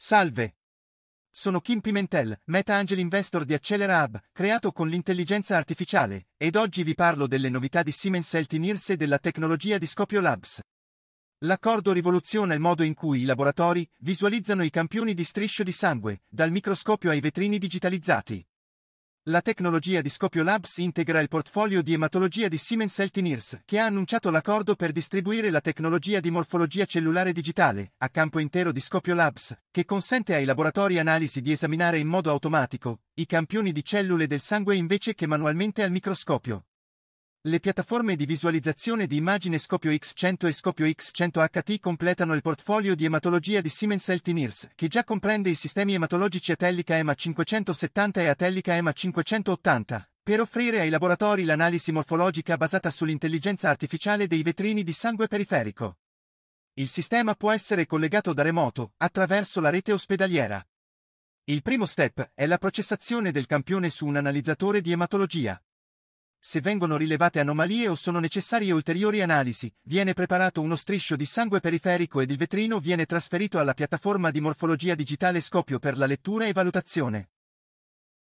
Salve! Sono Kim Pimentel, Meta Angel Investor di Accelera Hub, creato con l'intelligenza artificiale, ed oggi vi parlo delle novità di Siemens Eltinirs e della tecnologia di Scopio Labs. L'accordo rivoluziona il modo in cui i laboratori visualizzano i campioni di striscio di sangue, dal microscopio ai vetrini digitalizzati. La tecnologia di Scopio Labs integra il portfolio di ematologia di Siemens Eltinirs, che ha annunciato l'accordo per distribuire la tecnologia di morfologia cellulare digitale, a campo intero di Scopio Labs, che consente ai laboratori analisi di esaminare in modo automatico i campioni di cellule del sangue invece che manualmente al microscopio. Le piattaforme di visualizzazione di immagine Scopio X100 e Scopio X100HT completano il portfolio di ematologia di Siemens Healthineers, che già comprende i sistemi ematologici Atellica EMA 570 e Atellica EMA 580, per offrire ai laboratori l'analisi morfologica basata sull'intelligenza artificiale dei vetrini di sangue periferico. Il sistema può essere collegato da remoto, attraverso la rete ospedaliera. Il primo step è la processazione del campione su un analizzatore di ematologia. Se vengono rilevate anomalie o sono necessarie ulteriori analisi, viene preparato uno striscio di sangue periferico ed il vetrino viene trasferito alla piattaforma di morfologia digitale Scopio per la lettura e valutazione.